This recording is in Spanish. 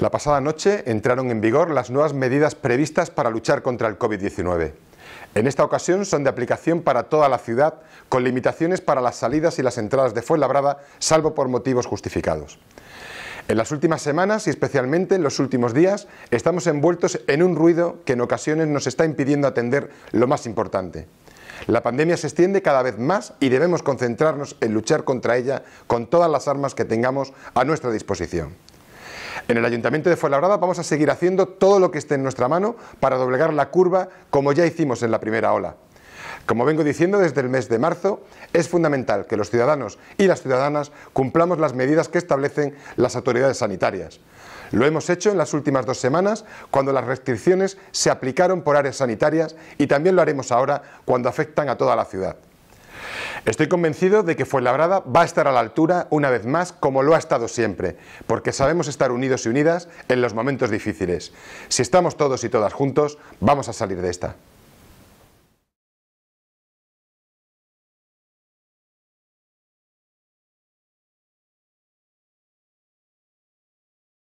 La pasada noche entraron en vigor las nuevas medidas previstas para luchar contra el COVID-19. En esta ocasión son de aplicación para toda la ciudad, con limitaciones para las salidas y las entradas de Fuenlabrada, salvo por motivos justificados. En las últimas semanas y especialmente en los últimos días estamos envueltos en un ruido que en ocasiones nos está impidiendo atender lo más importante. La pandemia se extiende cada vez más y debemos concentrarnos en luchar contra ella con todas las armas que tengamos a nuestra disposición. En el Ayuntamiento de Fuenlabrada vamos a seguir haciendo todo lo que esté en nuestra mano para doblegar la curva como ya hicimos en la primera ola. Como vengo diciendo desde el mes de marzo, es fundamental que los ciudadanos y las ciudadanas cumplamos las medidas que establecen las autoridades sanitarias. Lo hemos hecho en las últimas dos semanas, cuando las restricciones se aplicaron por áreas sanitarias y también lo haremos ahora cuando afectan a toda la ciudad. Estoy convencido de que Fuenlabrada va a estar a la altura una vez más como lo ha estado siempre, porque sabemos estar unidos y unidas en los momentos difíciles. Si estamos todos y todas juntos, vamos a salir de esta.